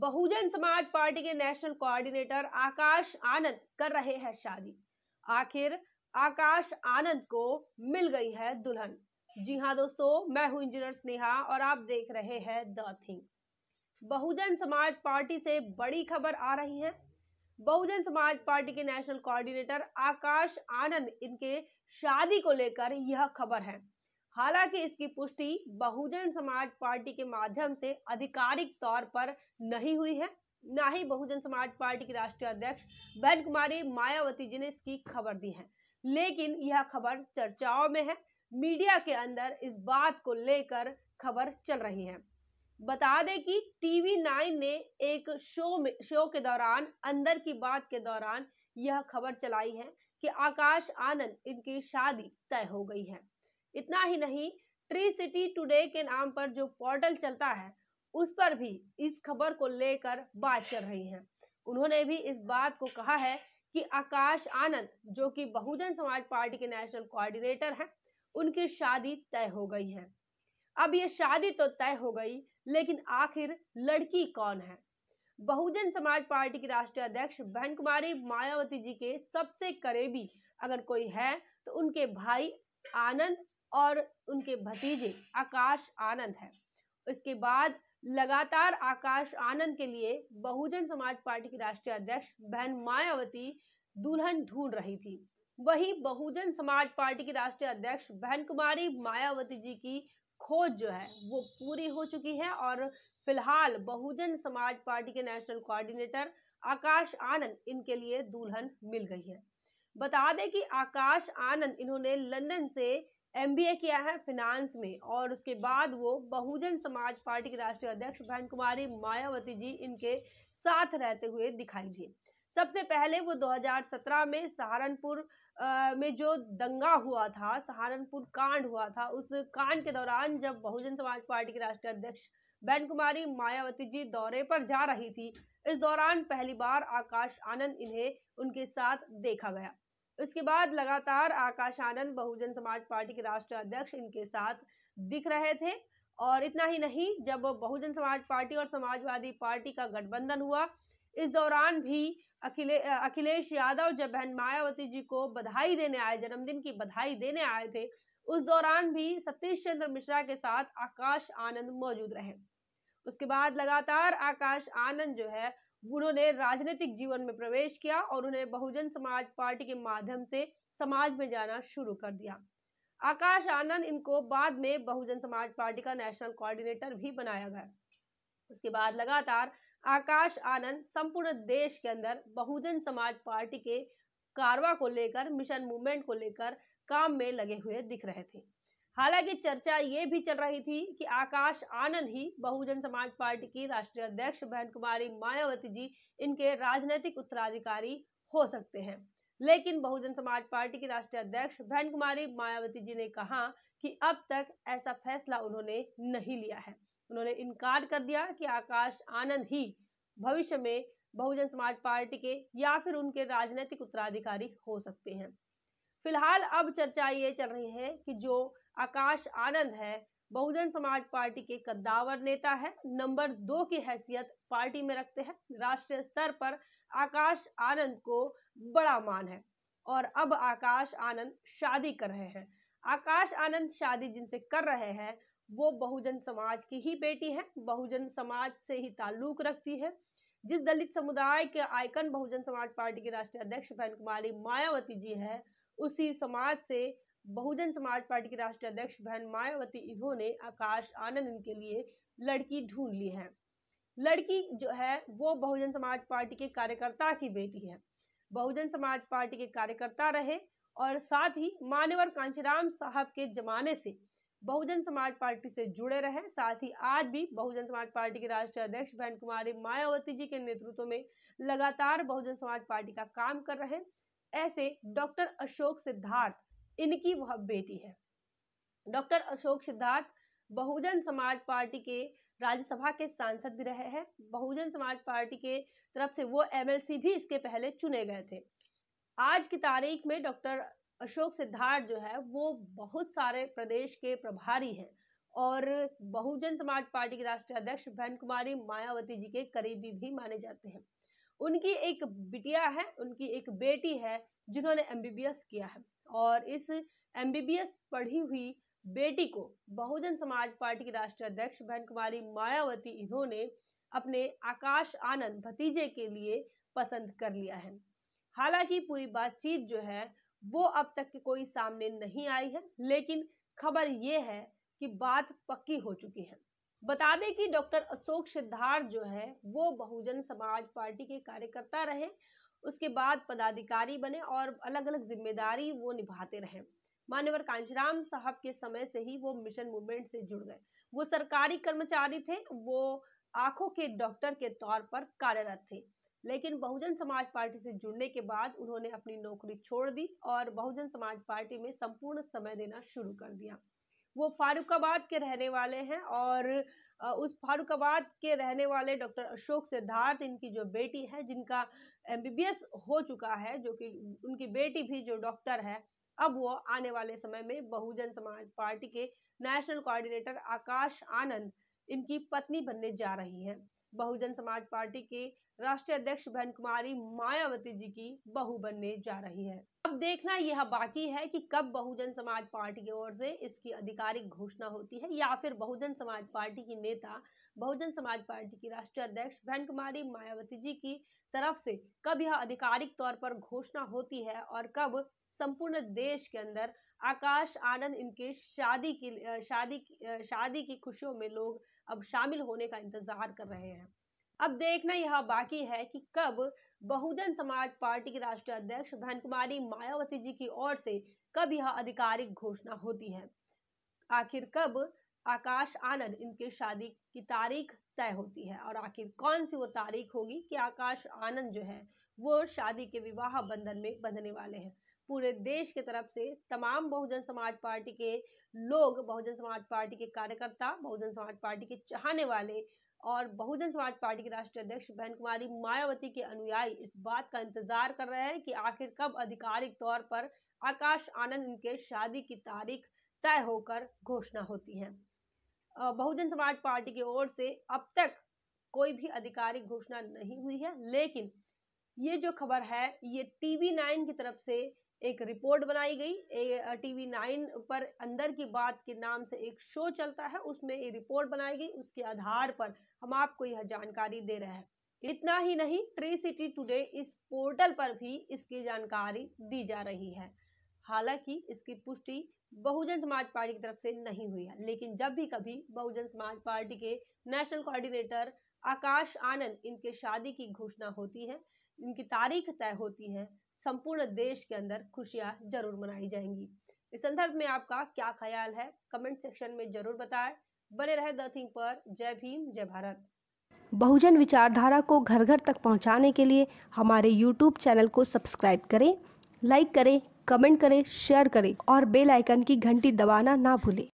बहुजन समाज पार्टी के national coordinator आकाश आनंद कर रहे हैं शादी आखिर आकाश आनंद को मिल गई है दुल्हन जी हाँ दोस्तों मैं हूं इंजीनियर स्नेहा और आप देख रहे हैं द थिंग बहुजन समाज पार्टी से बड़ी खबर आ रही है बहुजन समाज पार्टी के नेशनल कोऑर्डिनेटर आकाश आनंद इनके शादी को लेकर यह खबर है हालांकि इसकी पुष्टि बहुजन समाज पार्टी के माध्यम से आधिकारिक तौर पर नहीं हुई है ना ही बहुजन समाज पार्टी के राष्ट्रीय अध्यक्ष बैन कुमारी मायावती जी ने इसकी खबर दी है लेकिन यह खबर चर्चाओं में है मीडिया के अंदर इस बात को लेकर खबर चल रही है बता दें कि टीवी नाइन ने एक शो में शो के दौरान अंदर की बात के दौरान यह खबर चलाई है कि आकाश आनंद इनकी शादी तय हो गई है इतना ही नहीं ट्री सिटी टुडे के नाम पर जो पोर्टल चलता है उस पर भी इस खबर को लेकर बात चल रही है उन्होंने भी इस बात को कहा है कि आकाश आनंद जो कि बहुजन समाज पार्टी के नेशनल कोऑर्डिनेटर हैं उनकी शादी तय हो गई है अब ये शादी तो तय हो गई लेकिन आखिर लड़की कौन है बहुजन समाज पार्टी की राष्ट्रीय अध्यक्ष बहन कुमारी मायावती जी के सबसे करीबी अगर कोई है तो उनके भाई आनंद और उनके भतीजे आकाश आनंद हैं इसके बाद लगातार आकाश आनंद के लिए बहुजन समाज पार्टी की राष्ट्रीय अध्यक्ष बहन मायावती दुल्हन ढूंढ रही थी वहीं बहुजन समाज पार्टी की राष्ट्रीय अध्यक्ष बहन कुमारी मायावती जी की खोज जो है वो पूरी हो चुकी है और फिलहाल बहुजन समाज पार्टी के नेशनल कोऑर्डिनेटर आकाश आनंद इनके लिए दुल्हन मिल गई है बता दें कि आकाश आनंद इन्होंने लंदन से एमबीए किया है फिनांस में और उसके बाद वो बहुजन समाज पार्टी के राष्ट्रीय अध्यक्ष बहन कुमारी मायावती जी इनके साथ रहते हुए दिखाई दिए सबसे पहले वो 2017 में सहारनपुर में जो दंगा हुआ था सहारनपुर कांड हुआ था उस कांड के दौरान जब बहुजन समाज पार्टी के राष्ट्रीय अध्यक्ष बहन कुमारी मायावती जी दौरे पर जा रही थी इस दौरान पहली बार आकाश आनंद इन्हें उनके साथ देखा गया उसके बाद लगातार आकाश आनंद बहुजन समाज पार्टी के राष्ट्रीय अध्यक्ष इनके साथ दिख रहे थे और इतना ही नहीं जब बहुजन समाज पार्टी और समाजवादी पार्टी का गठबंधन हुआ इस दौरान भी अखिले अखिलेश यादव जब बहन मायावती जी को बधाई देने आए जन्मदिन की बधाई देने आए थे उस दौरान भी सतीश चंद्र मिश्रा के साथ आकाश आनंद मौजूद रहे उसके बाद लगातार आकाश आनंद जो है उन्होंने राजनीतिक जीवन में प्रवेश किया और उन्हें बहुजन समाज पार्टी के माध्यम से समाज में जाना शुरू कर दिया आकाश आनंद इनको बाद में बहुजन समाज पार्टी का नेशनल कोऑर्डिनेटर भी बनाया गया उसके बाद लगातार आकाश आनंद संपूर्ण देश के अंदर बहुजन समाज पार्टी के कारवा को लेकर मिशन मूवमेंट को लेकर काम में लगे हुए दिख रहे थे हालांकि चर्चा ये भी चल रही थी कि आकाश आनंद ही बहुजन समाज पार्टी की राष्ट्रीय अध्यक्ष बहन कुमारी मायावती जी इनके राजनीतिक उत्तराधिकारी हो सकते हैं लेकिन बहुजन समाज पार्टी की राष्ट्रीय अध्यक्ष बहन कुमारी मायावती जी ने कहा कि अब तक ऐसा फैसला उन्होंने नहीं लिया है उन्होंने इनकार कर दिया कि आकाश आनंद ही भविष्य में बहुजन समाज पार्टी के या फिर उनके राजनीतिक उत्तराधिकारी हो सकते हैं फिलहाल अब चर्चा ये चल रही है कि जो आकाश आनंद है बहुजन समाज पार्टी के कद्दावर नेता है नंबर दो की हैसियत पार्टी में रखते हैं राष्ट्रीय स्तर पर आकाश आनंद को बड़ा मान है और अब आकाश आनंद शादी कर रहे हैं आकाश आनंद शादी जिनसे कर रहे हैं वो बहुजन समाज की ही बेटी है बहुजन समाज से ही ताल्लुक रखती है जिस दलित समुदाय के आइकन बहुजन समाज पार्टी के राष्ट्रीय अध्यक्ष बहन कुमारी मायावती जी है उसी समाज से बहुजन समाज पार्टी के राष्ट्रीय अध्यक्ष बहन मायावती इन्होंने आकाश आनंद इनके लिए लड़की ढूंढ ली है लड़की जो है वो बहुजन समाज पार्टी के कार्यकर्ता की बेटी है बहुजन समाज पार्टी के कार्यकर्ता रहे और साथ ही मान्यवर कांशीराम साहब के जमाने से बहुजन समाज पार्टी से जुड़े रहे साथ ही आज भी बहुजन समाज पार्टी के राष्ट्रीय अध्यक्ष बहन कुमारी मायावती जी के नेतृत्व में लगातार बहुजन समाज पार्टी का काम कर रहे ऐसे डॉक्टर अशोक सिद्धार्थ इनकी वह बेटी है डॉक्टर अशोक सिद्धार्थ बहुजन समाज पार्टी के राज्यसभा के सांसद भी रहे हैं बहुजन समाज पार्टी के तरफ से वो एमएलसी भी इसके पहले चुने गए थे आज की तारीख में डॉक्टर अशोक सिद्धार्थ जो है वो बहुत सारे प्रदेश के प्रभारी हैं और बहुजन समाज पार्टी के राष्ट्रीय अध्यक्ष बहन कुमारी मायावती जी के करीबी भी माने जाते हैं उनकी एक बिटिया है उनकी एक बेटी है जिन्होंने एम किया है और इस एम पढ़ी हुई बेटी को बहुजन समाज पार्टी की राष्ट्रीय अध्यक्ष बहन कुमारी मायावती इन्होंने अपने आकाश आनंद भतीजे के लिए पसंद कर लिया है हालांकि पूरी बातचीत जो है वो अब तक कोई सामने नहीं आई है लेकिन खबर ये है कि बात पक्की हो चुकी है बता दें कि डॉक्टर अशोक सिद्धार्थ जो है वो बहुजन समाज पार्टी के कार्यकर्ता रहे उसके बाद पदाधिकारी बने और अलग अलग जिम्मेदारी वो निभाते रहे मान्यवर कांचराम साहब के समय से ही वो मिशन मूवमेंट से जुड़ गए वो सरकारी कर्मचारी थे वो आंखों के डॉक्टर के तौर पर कार्यरत थे लेकिन बहुजन समाज पार्टी से जुड़ने के बाद उन्होंने अपनी नौकरी छोड़ दी और बहुजन समाज पार्टी में संपूर्ण समय देना शुरू कर दिया वो फारुखाबाद के रहने वाले हैं और उस फारुखाबाद के रहने वाले डॉक्टर अशोक सिद्धार्थ इनकी जो बेटी है जिनका एमबीबीएस हो चुका है जो कि उनकी बेटी भी जो डॉक्टर है अब वो आने वाले समय में बहुजन समाज पार्टी के नेशनल कोऑर्डिनेटर आकाश आनंद इनकी पत्नी बनने जा रही हैं बहुजन समाज पार्टी के राष्ट्रीय अध्यक्ष बहन कुमारी मायावती जी की बहु बनने जा रही है अब देखना यह बाकी है कि कब बहुजन समाज पार्टी की ओर से इसकी आधिकारिक घोषणा होती है या फिर बहुजन समाज पार्टी की नेता बहुजन समाज पार्टी की राष्ट्रीय अध्यक्ष बहन कुमारी मायावती जी की तरफ से कब यह आधिकारिक तौर पर घोषणा होती है और कब संपूर्ण देश के अंदर आकाश आनंद इनके शादी की शादी शादी की खुशियों में लोग अब शामिल होने का इंतजार कर रहे हैं अब देखना यह बाकी है कि कब बहुजन समाज पार्टी के राष्ट्रीय अध्यक्ष बहन कुमारी मायावती जी की ओर से कब यह आधिकारिक घोषणा होती है आखिर कब आकाश आनंद इनके शादी की तारीख तय होती है और आखिर कौन सी वो तारीख होगी कि आकाश आनंद जो है वो शादी के विवाह बंधन में बंधने वाले हैं पूरे देश के तरफ से तमाम बहुजन समाज पार्टी के लोग बहुजन समाज पार्टी के कार्यकर्ता बहुजन समाज पार्टी के चाहने वाले और बहुजन समाज पार्टी के राष्ट्रीय अध्यक्ष बहन कुमारी मायावती के अनुयायी इस बात का इंतजार कर रहे हैं कि आखिर कब आधिकारिक तौर पर आकाश आनंद इनके शादी की तारीख तय होकर घोषणा होती है बहुजन समाज पार्टी की ओर से अब तक कोई भी आधिकारिक घोषणा नहीं हुई है लेकिन ये जो खबर है ये टीवी नाइन की तरफ से एक रिपोर्ट बनाई गई टी वी नाइन पर अंदर की बात के नाम से एक शो चलता है उसमें ये रिपोर्ट बनाई गई उसके आधार पर हम आपको यह जानकारी दे रहे हैं इतना ही नहीं ट्री सिटी टुडे इस पोर्टल पर भी इसकी जानकारी दी जा रही है हालांकि इसकी पुष्टि बहुजन समाज पार्टी की तरफ से नहीं हुई है लेकिन जब भी कभी बहुजन समाज पार्टी के नेशनल कोऑर्डिनेटर आकाश आनंद इनके शादी की घोषणा होती है इनकी तारीख तय होती है संपूर्ण देश के अंदर खुशियाँ जरूर मनाई जाएंगी इस संदर्भ में आपका क्या ख्याल है कमेंट सेक्शन में जरूर बताएं बने रहे द थिंग पर जय भीम जय भारत बहुजन विचारधारा को घर घर तक पहुंचाने के लिए हमारे YouTube चैनल को सब्सक्राइब करें लाइक करें कमेंट करें शेयर करें और बेल आइकन की घंटी दबाना ना भूलें